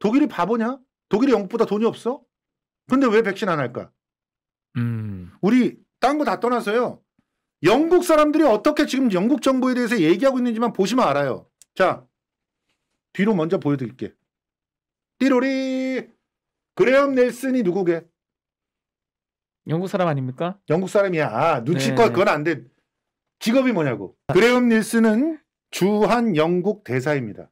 독일이 바보냐? 독일이 영국보다 돈이 없어? 근데 왜 백신 안 할까? 음. 우리 딴 거 다 떠나서요. 영국 사람들이 어떻게 지금 영국 정부에 대해서 얘기하고 있는지만 보시면 알아요. 자, 뒤로 먼저 보여드릴게. 띠로리 그레엄 넬슨이 누구게? 영국 사람 아닙니까? 영국 사람이야. 아, 눈치껏 네. 그건 안 돼. 직업이 뭐냐고. 그레엄 닐슨은 주한 영국 대사입니다.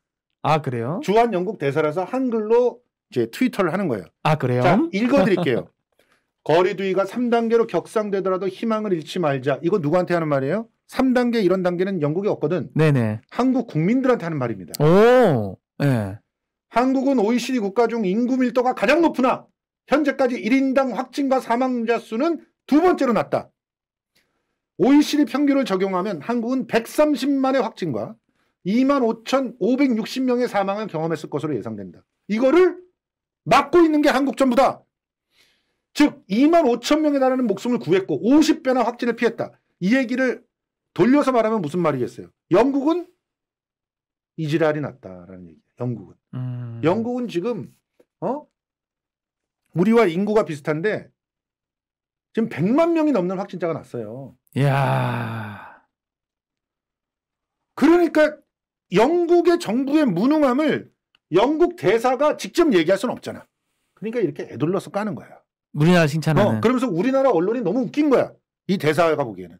아 그래요? 주한 영국 대사라서 한글로 이제 트위터를 하는 거예요. 아 그래요? 자 읽어드릴게요. 거리두기가 3단계로 격상되더라도 희망을 잃지 말자. 이거 누구한테 하는 말이에요? 3단계 이런 단계는 영국에 없거든. 네네. 한국 국민들한테 하는 말입니다. 오. 네. 한국은 OECD 국가 중 인구 밀도가 가장 높으나 현재까지 1인당 확진과 사망자 수는 두 번째로 낮다. OECD 평균을 적용하면 한국은 130만의 확진과 25,560명의 사망을 경험했을 것으로 예상된다. 이거를 막고 있는 게 한국 전부다. 즉 2만 5천 명에 달하는 목숨을 구했고 50배나 확진을 피했다. 이 얘기를 돌려서 말하면 무슨 말이겠어요? 영국은 이지랄이 났다라는 얘기야. 영국은. 음... 영국은 지금 어 우리와 인구가 비슷한데 지금 100만 명이 넘는 확진자가 났어요. 야. 그러니까 영국의 정부의 무능함을 영국 대사가 직접 얘기할 수는 없잖아. 그러니까 이렇게 애둘러서 까는 거야. 우리나라 칭찬하는. 어, 그러면서 우리나라 언론이 너무 웃긴 거야. 이 대사가 보기에는.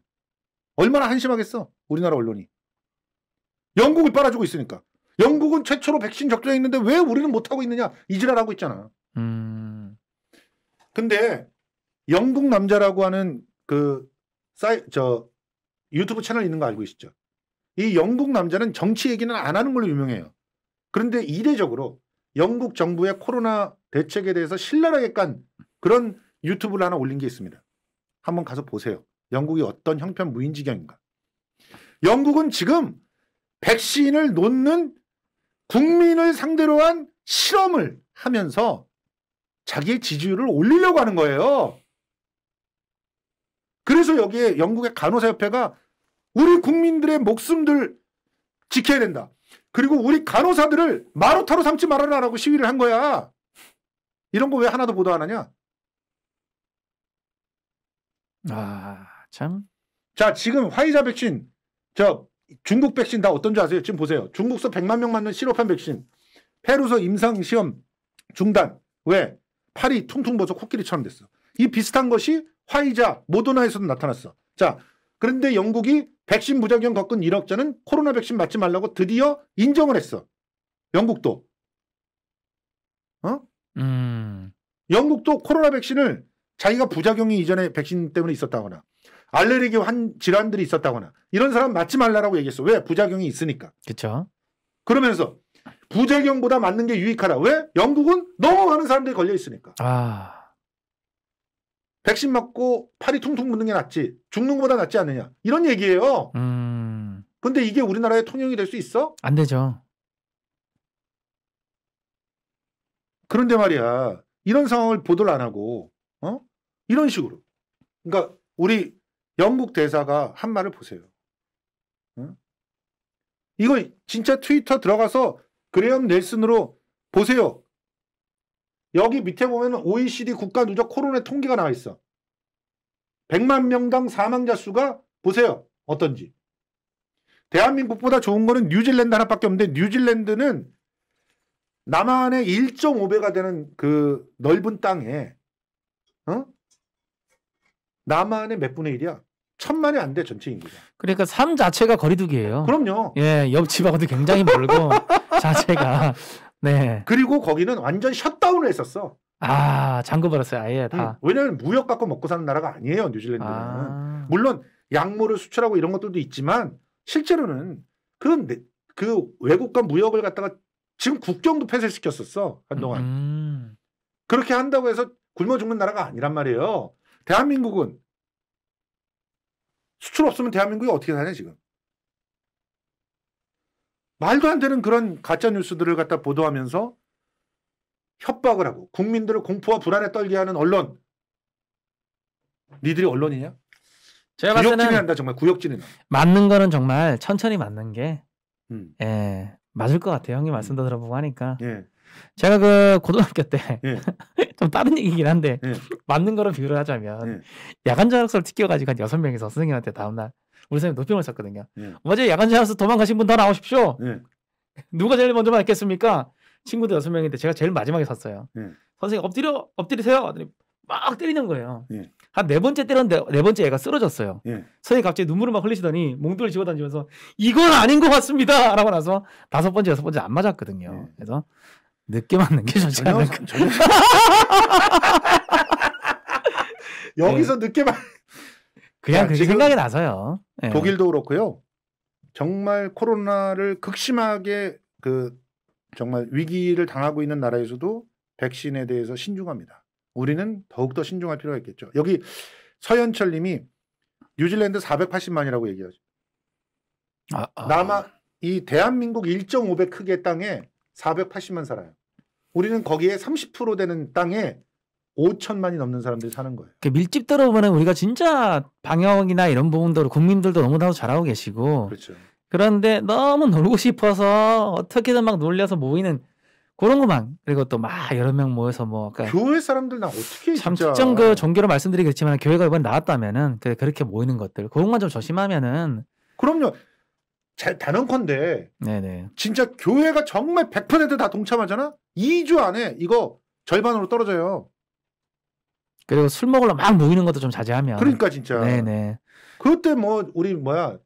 얼마나 한심하겠어. 우리나라 언론이. 영국을 빨아주고 있으니까. 영국은 최초로 백신 접종했는데 왜 우리는 못하고 있느냐. 이지랄하고 있잖아. 음. 근데 영국 남자라고 하는 그 사이, 저 유튜브 채널 있는 거 알고 계시죠? 이 영국 남자는 정치 얘기는 안 하는 걸로 유명해요. 그런데 이례적으로 영국 정부의 코로나 대책에 대해서 신랄하게 깐 그런 유튜브를 하나 올린 게 있습니다. 한번 가서 보세요. 영국이 어떤 형편 무인지경인가. 영국은 지금 백신을 놓는 국민을 상대로 한 실험을 하면서 자기의 지지율을 올리려고 하는 거예요. 그래서 여기에 영국의 간호사협회가 우리 국민들의 목숨들 지켜야 된다. 그리고 우리 간호사들을 마루타로 삼지 말아라라고 시위를 한 거야. 이런 거 왜 하나도 보도 안 하냐? 아, 참. 자, 지금 화이자 백신, 저 중국 백신 다 어떤지 아세요? 지금 보세요. 중국서 100만 명 맞는 실업한 백신, 페루서 임상시험 중단. 왜? 팔이 퉁퉁 부어 코끼리처럼 됐어. 이 비슷한 것이 화이자, 모더나에서도 나타났어. 자, 그런데 영국이 백신 부작용 겪은 이억자는 코로나 백신 맞지 말라고 드디어 인정을 했어. 영국도. 어? 음. 영국도 코로나 백신을 자기가 부작용이 이전에 백신 때문에 있었다거나 알레르기 환 질환들이 있었다거나 이런 사람 맞지 말라라고 얘기했어. 왜? 부작용이 있으니까. 그렇죠. 그러면서 부작용보다 맞는 게 유익하다. 왜? 영국은 너무 많은 사람들이 걸려 있으니까. 아. 백신 맞고 팔이 퉁퉁 붓는 게 낫지 죽는 것보다 낫지 않느냐 이런 얘기예요. 음. 근데 이게 우리나라의 통용이 될 수 있어? 안 되죠. 그런데 말이야 이런 상황을 보도를 안 하고 어 이런 식으로 그러니까 우리 영국 대사가 한 말을 보세요. 응? 어? 이거 진짜 트위터 들어가서 그레엄 넬슨으로 보세요. 여기 밑에 보면 OECD 국가 누적 코로나 통계가 나와 있어. 100만 명당 사망자 수가 보세요. 어떤지. 대한민국보다 좋은 거는 뉴질랜드 하나밖에 없는데 뉴질랜드는 남한의 1.5배가 되는 그 넓은 땅에 어? 남한의 몇 분의 1이야? 천만이 안 돼 전체 인구가. 그러니까 삶 자체가 거리두기예요. 그럼요. 예, 옆 집하고도 굉장히 멀고 자체가 네. 그리고 거기는 완전 셧다운을 했었어. 아 잠궈버렸어요 아예 다. 응. 음, 왜냐하면 무역 갖고 먹고 사는 나라가 아니에요 뉴질랜드는. 아... 물론 약물을 수출하고 이런 것들도 있지만 실제로는 그그 그 외국과 무역을 갖다가 지금 국경도 폐쇄시켰었어 한동안. 음... 그렇게 한다고 해서 굶어 죽는 나라가 아니란 말이에요. 대한민국은 수출 없으면 대한민국이 어떻게 사냐 지금. 말도 안 되는 그런 가짜 뉴스들을 갖다 보도하면서 협박을 하고 국민들을 공포와 불안에 떨게 하는 언론. 니들이 언론이냐? 제가 봤을 때는 한다 정말 구역질이나. 맞는 거는 정말 천천히 맞는 게 음. 예, 맞을 것 같아요. 형님 말씀도 음. 들어보고 하니까. 예. 제가 그 고등학교 때좀 예. 다른 얘기긴 한데 예. 맞는 거랑 비교를 하자면 예. 야간 자학설 튀겨가지고 한 여섯 명이서 선생님한테 다음날 우리 선생님 논평을 썼거든요. 네. 어제 야간 자연서 도망가신 분 다 나오십시오. 네. 누가 제일 먼저 맞겠습니까? 친구들 여섯 명인데 제가 제일 마지막에 섰어요. 네. 선생님 엎드려 엎드리세요. 막 때리는 거예요. 한네 네 번째 때렸는데 네 번째 애가 쓰러졌어요. 네. 선생님 갑자기 눈물을 막 흘리시더니 몽돌을 집어던지면서 이건 아닌 것 같습니다라고 나서 다섯 번째 여섯 번째 안 맞았거든요. 그래서 늦게 맞는 게 좋지 않을까. 여기서 늦게 맞. 그냥 그 생각이 나서요. 네. 독일도 그렇고요. 정말 코로나를 극심하게 그 정말 위기를 당하고 있는 나라에서도 백신에 대해서 신중합니다. 우리는 더욱더 신중할 필요가 있겠죠. 여기 서현철 님이 뉴질랜드 480만이라고 얘기하죠. 아, 아. 남아 이 대한민국 1.5배 크기의 땅에 480만 살아요. 우리는 거기에 30% 되는 땅에 5천만이 넘는 사람들이 사는 거예요. 그 밀집 들어보면 우리가 진짜 방역이나 이런 부분도 국민들도 너무나 잘하고 계시고 그렇죠. 그런데 너무 놀고 싶어서 어떻게든 막 놀려서 모이는 그런 거만 그리고 또 막 여러 명 모여서 뭐 그러니까 교회 사람들 나 어떻게 참 진짜. 특정 그 종교로 말씀드리겠지만 교회가 이번에 나왔다면은 그, 그렇게 모이는 것들 그런 건좀 조심하면은 그럼요 단언컨대 네네 진짜 교회가 정말 100%다 동참하잖아 2주 안에 이거 절반으로 떨어져요 그리고 술 먹으러 막 모이는 것도 좀 자제하면. 그러니까 진짜. 네네. 그때 뭐 우리 뭐야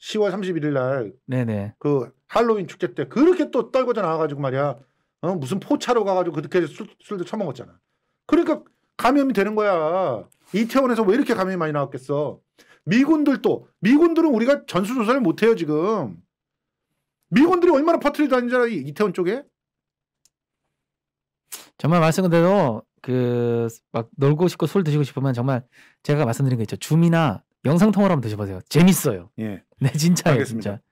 10월 31일 날. 네네. 그 할로윈 축제 때 그렇게 또 떨궈져 나와가지고 말이야. 어 무슨 포차로 가가지고 그렇게 술 술도 처먹었잖아. 그러니까 감염이 되는 거야. 이태원에서 왜 이렇게 감염이 많이 나왔겠어? 미군들 또 미군들은 우리가 전수조사를 못해요 지금. 미군들이 얼마나 퍼트리 다니잖아 이, 태원 쪽에. 정말 말씀 그대로 그막 놀고 싶고 술 드시고 싶으면 정말 제가 말씀드린 거 있죠. 줌이나 영상 통화로 한번 드셔보세요. 재밌어요. 예. 네, 진짜예요, 알겠습니다. 진짜.